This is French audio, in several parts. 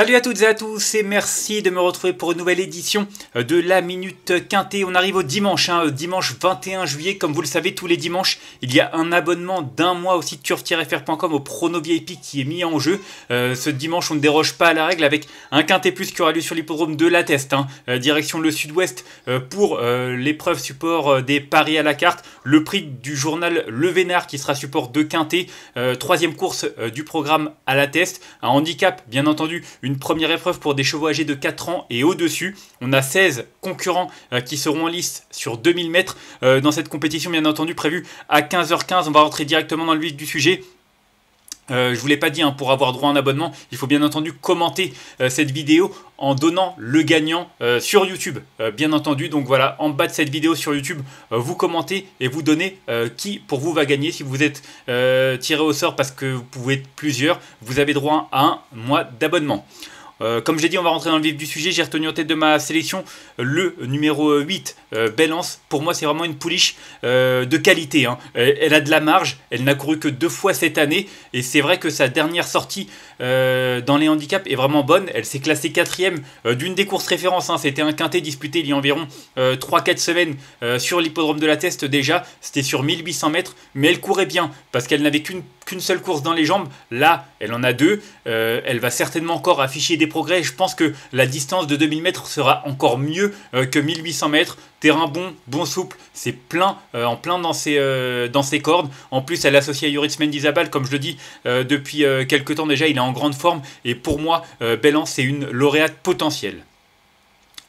Salut à toutes et à tous et merci de me retrouver pour une nouvelle édition euh, de la Minute Quintée. On arrive au dimanche, hein, euh, dimanche 21 juillet. Comme vous le savez, tous les dimanches, il y a un abonnement d'un mois au site turf-fr.com au prono VIP qui est mis en jeu. Euh, ce dimanche, on ne déroge pas à la règle avec un Quintet Plus qui aura lieu sur l'hippodrome de la Teste, hein. direction le sud-ouest pour l'épreuve support des paris à la carte. Le prix du journal Le Vénard qui sera support de Quintet. troisième course du programme à la Teste. Un handicap, bien entendu. Une une première épreuve pour des chevaux âgés de 4 ans et au-dessus. On a 16 concurrents euh, qui seront en liste sur 2000 mètres euh, dans cette compétition, bien entendu, prévue à 15h15. On va rentrer directement dans le vif du sujet. Euh, je je vous l'ai pas dit, hein, pour avoir droit à un abonnement, il faut bien entendu commenter euh, cette vidéo en donnant le gagnant euh, sur YouTube, bien entendu. Donc voilà, en bas de cette vidéo sur YouTube, vous commentez et vous donnez qui pour vous va gagner. Si vous êtes tiré au sort parce que vous pouvez être plusieurs, vous avez droit à un mois d'abonnement. comme j'ai dit, on va rentrer dans le vif du sujet. J'ai retenu en tête de ma sélection le numéro 8, euh, belle Pour moi, c'est vraiment une pouliche euh, de qualité. Hein. Euh, elle, a de la marge. Elle n'a couru que deux fois cette année. Et c'est vrai que sa dernière sortie dans les handicaps est vraiment bonne. Elle s'est classée quatrième d'une des courses références. Hein. C'était un quintet disputé il y a environ 3-4 semaines sur l'hippodrome de la Teste déjà. C'était sur 1800 mètres. Mais elle courait bien parce qu'elle n'avait qu'une seule course dans les jambes. Là, elle en a deux. elle va certainement encore afficher des progrès. Je pense que la distance de 2000 mètres sera encore mieux que 1800 mètres terrain bon, bon souple, c'est plein, euh, en plein dans ses, euh, dans cordes. En plus, elle associe à Yuritz Mendizabal, comme je le dis, euh, depuis quelques temps déjà, il est en grande forme. Et pour moi, Bellan, c'est une lauréate potentielle.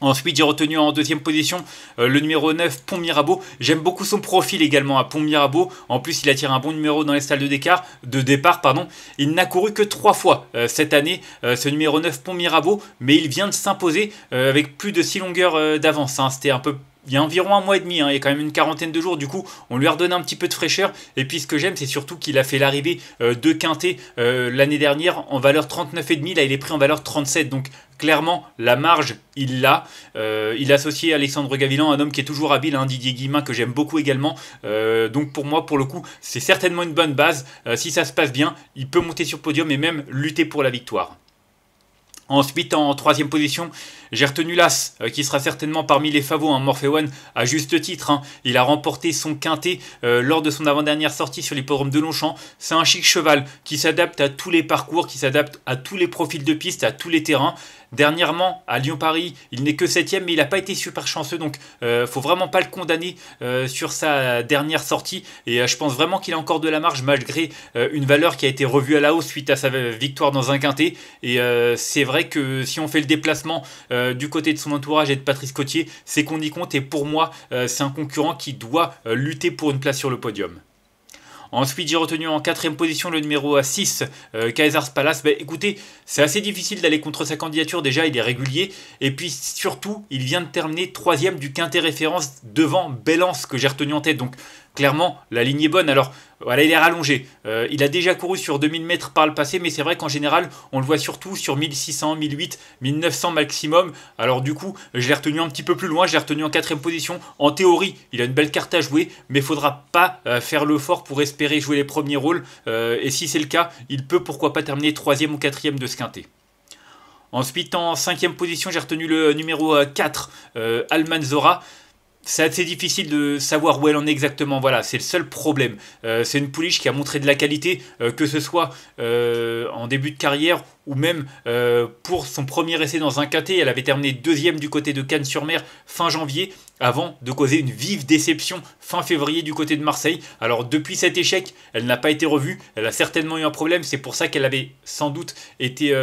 Ensuite, j'ai retenu en deuxième position le numéro 9, Pont Mirabeau. J'aime beaucoup son profil également à Pont Mirabeau. En plus, il attire un bon numéro dans les salles de départ. De départ pardon. Il n'a couru que trois fois cette année, ce numéro 9, Pont Mirabeau, mais il vient de s'imposer avec plus de six longueurs d'avance. Hein. C'était un peu il y a environ un mois et demi, hein, il y a quand même une quarantaine de jours, du coup on lui a redonné un petit peu de fraîcheur, et puis ce que j'aime c'est surtout qu'il a fait l'arrivée euh, de Quintet euh, l'année dernière en valeur 39,5, là il est pris en valeur 37, donc clairement la marge il l'a, euh, il il associé Alexandre Gavilan, un homme qui est toujours habile, hein, Didier Guillemin que j'aime beaucoup également, donc pour moi pour le coup c'est certainement une bonne base, si ça se passe bien il peut monter sur podium et même lutter pour la victoire. Ensuite, en troisième position, j'ai retenu l'As, euh, qui sera certainement parmi les favoris. Hein, Morphe One, à juste titre, hein. il a remporté son quintet euh, lors de son avant-dernière sortie sur l'hippodrome de Longchamp. C'est un chic cheval qui s'adapte à tous les parcours, qui s'adapte à tous les profils de piste, à tous les terrains. Dernièrement, à Lyon-Paris, il n'est que septième, mais il n'a pas été super chanceux, donc euh, faut vraiment pas le condamner euh, sur sa dernière sortie. Et euh, je pense vraiment qu'il a encore de la marge, malgré une valeur qui a été revue à la hausse suite à sa victoire dans un quintet. Et c'est vrai que si on fait le déplacement du côté de son entourage et de Patrice Cotier, c'est qu'on y compte. Et pour moi, c'est un concurrent qui doit lutter pour une place sur le podium. Ensuite, j'ai retenu en quatrième position le numéro 6, euh, Kaisers Palace. Bah, écoutez, c'est assez difficile d'aller contre sa candidature déjà, il est régulier. Et puis surtout, il vient de terminer troisième du quintet référence devant Belance que j'ai retenu en tête. Donc clairement, la ligne est bonne. Alors, voilà, il est rallongé. Euh, il a déjà couru sur 2000 mètres par le passé, mais c'est vrai qu'en général, on le voit surtout sur 1600, 1800, 1900 maximum. Alors du coup, je l'ai retenu un petit peu plus loin, je l'ai retenu en quatrième position. En théorie, il a une belle carte à jouer, mais il faudra pas euh, faire le fort pour espérer jouer les premiers rôles. Euh, et si c'est le cas, il peut pourquoi pas terminer troisième ou quatrième de ce quintet. Ensuite, en cinquième position, j'ai retenu le numéro 4, Almanzora c'est assez difficile de savoir où elle en est exactement. Voilà, c'est le seul problème. Euh, c'est une pouliche qui a montré de la qualité, euh, que ce soit euh, en début de carrière ou même pour son premier essai dans un KT. Elle avait terminé deuxième du côté de Cannes-sur-Mer fin janvier, avant de causer une vive déception fin février du côté de Marseille. Alors depuis cet échec, elle n'a pas été revue. Elle a certainement eu un problème. C'est pour ça qu'elle avait sans doute été,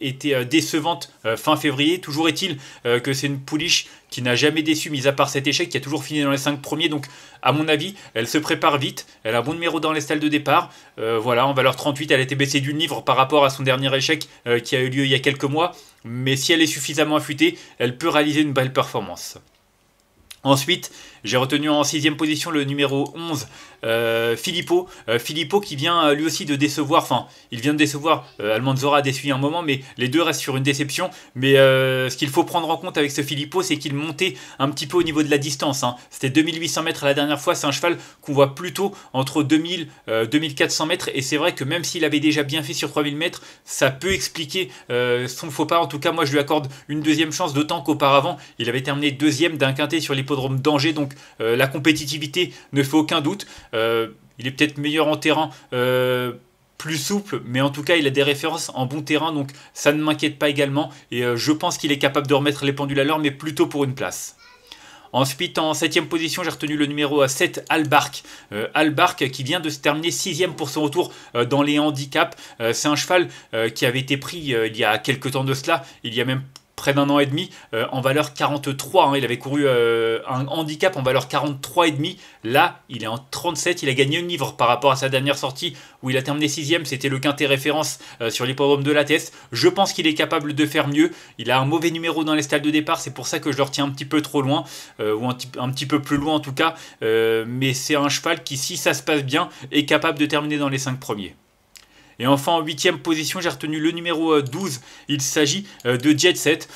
été décevante fin février. Toujours est-il que c'est une pouliche qui n'a jamais déçu, mis à part cet échec, qui a toujours fini dans les 5 premiers. Donc, à mon avis, elle se prépare vite. Elle a un bon numéro dans les stalles de départ. Euh, voilà, en valeur 38, elle a été baissée d'une livre par rapport à son dernier échec euh, qui a eu lieu il y a quelques mois. Mais si elle est suffisamment affûtée, elle peut réaliser une belle performance. Ensuite, j'ai retenu en sixième position le numéro 11, euh, Filippo. Euh, Filippo qui vient euh, lui aussi de décevoir, enfin, il vient de décevoir, euh, Almanzora a déçu un moment, mais les deux restent sur une déception. Mais ce qu'il faut prendre en compte avec ce Filippo, c'est qu'il montait un petit peu au niveau de la distance. Hein. C'était 2800 mètres la dernière fois, c'est un cheval qu'on voit plutôt entre 2000, 2400 mètres, et c'est vrai que même s'il avait déjà bien fait sur 3000 mètres, ça peut expliquer son faux pas. En tout cas, moi je lui accorde une deuxième chance, d'autant qu'auparavant, il avait terminé deuxième d'un quintet sur les danger donc euh, la compétitivité ne fait aucun doute. Euh, il est peut-être meilleur en terrain euh, plus souple, mais en tout cas, il a des références en bon terrain, donc ça ne m'inquiète pas également. Et je pense qu'il est capable de remettre les pendules à l'heure, mais plutôt pour une place. Ensuite, en 7 position, j'ai retenu le numéro à 7, Albark. al qui vient de se terminer 6 pour son retour dans les handicaps. c'est un cheval qui avait été pris il y a quelques temps de cela. Il y a même près d'un an et demi, euh, en valeur 43. Hein. Il avait couru euh, un handicap en valeur 43,5. Là, il est en 37. Il a gagné un livre par rapport à sa dernière sortie où il a terminé 6 C'était le quintet référence euh, sur l'hippodrome de la Teste. Je pense qu'il est capable de faire mieux. Il a un mauvais numéro dans les stalles de départ. C'est pour ça que je le retiens un petit peu trop loin, ou un, un, petit peu plus loin en tout cas. mais c'est un cheval qui, si ça se passe bien, est capable de terminer dans les cinq premiers. Et enfin en huitième position, j'ai retenu le numéro 12, euh, il s'agit euh, de Jet Set.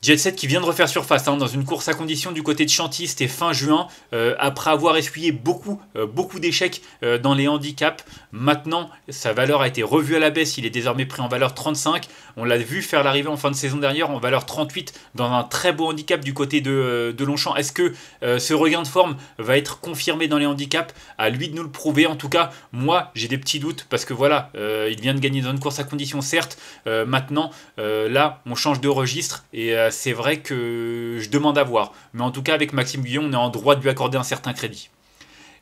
Jet Set qui vient de refaire surface hein, dans une course à condition du côté de Chantilly, c'était fin juin, euh, après avoir essuyé beaucoup, euh, beaucoup d'échecs euh, dans les handicaps. Maintenant, sa valeur a été revue à la baisse, il est désormais pris en valeur 35. On l'a vu faire l'arrivée en fin de saison dernière en valeur 38 dans un très beau handicap du côté de, Longchamp. Est-ce que ce regain de forme va être confirmé dans les handicaps À lui de nous le prouver. En tout cas, moi, j'ai des petits doutes parce que voilà, il vient de gagner dans une course à condition, certes. maintenant, là, on change de registre et euh, c'est vrai que je demande à voir. Mais en tout cas, avec Maxime Guillon, on est en droit de lui accorder un certain crédit.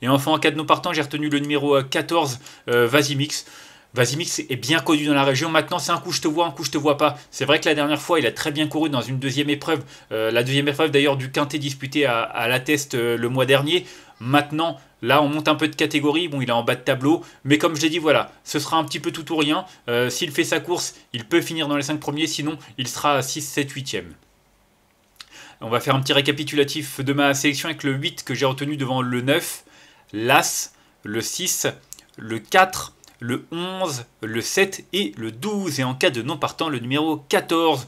Et enfin, en cas de nos partants, j'ai retenu le numéro 14, euh, euh, Vasimix. Vasimix est bien connu dans la région. Maintenant, c'est un coup je te vois, un coup je te vois pas. C'est vrai que la dernière fois, il a très bien couru dans une deuxième épreuve. la deuxième épreuve d'ailleurs du quintet disputé à, la test le mois dernier. Maintenant, Là, on monte un peu de catégorie. Bon, il est en bas de tableau. Mais comme je l'ai dit, voilà, ce sera un petit peu tout ou rien. Euh, s'il fait sa course, il peut finir dans les 5 premiers. Sinon, il sera à 6, 7, 8e. On va faire un petit récapitulatif de ma sélection avec le 8 que j'ai retenu devant le 9, l'As, le 6, le 4, le 11, le 7 et le 12. Et en cas de non partant, le numéro 14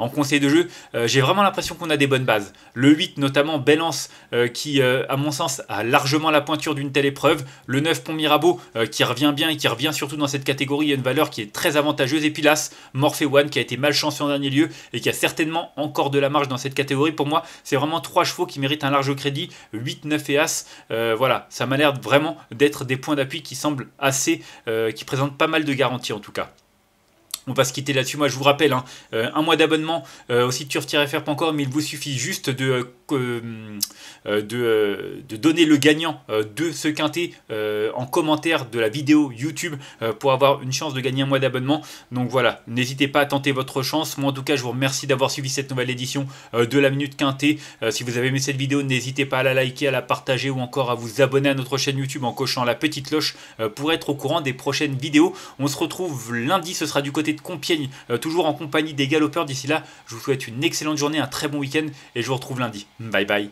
en conseil de jeu, euh, j'ai vraiment l'impression qu'on a des bonnes bases. Le 8, notamment Belance, euh, qui, euh, à mon sens, a largement la pointure d'une telle épreuve. Le 9, Pont Mirabeau, qui revient bien et qui revient surtout dans cette catégorie, Il y a une valeur qui est très avantageuse. Et puis l'As, Morphe One, qui a été malchanceux en dernier lieu et qui a certainement encore de la marge dans cette catégorie. Pour moi, c'est vraiment trois chevaux qui méritent un large crédit. 8, 9 et As, voilà, ça m'a l'air vraiment d'être des points d'appui qui semblent assez, qui présentent pas mal de garanties en tout cas. On va se quitter là-dessus. Moi, je vous rappelle, hein, euh, un mois d'abonnement euh, au site turf mais il vous suffit juste de, euh, de, donner le gagnant de ce quintet en commentaire de la vidéo YouTube pour avoir une chance de gagner un mois d'abonnement. Donc voilà, n'hésitez pas à tenter votre chance. Moi, en tout cas, je vous remercie d'avoir suivi cette nouvelle édition de la Minute Quintet. si vous avez aimé cette vidéo, n'hésitez pas à la liker, à la partager ou encore à vous abonner à notre chaîne YouTube en cochant la petite cloche pour être au courant des prochaines vidéos. On se retrouve lundi, ce sera du côté de Compiègne, euh, toujours en compagnie des galopeurs. D'ici là, je vous souhaite une excellente journée, un très bon week-end et je vous retrouve lundi. Bye bye.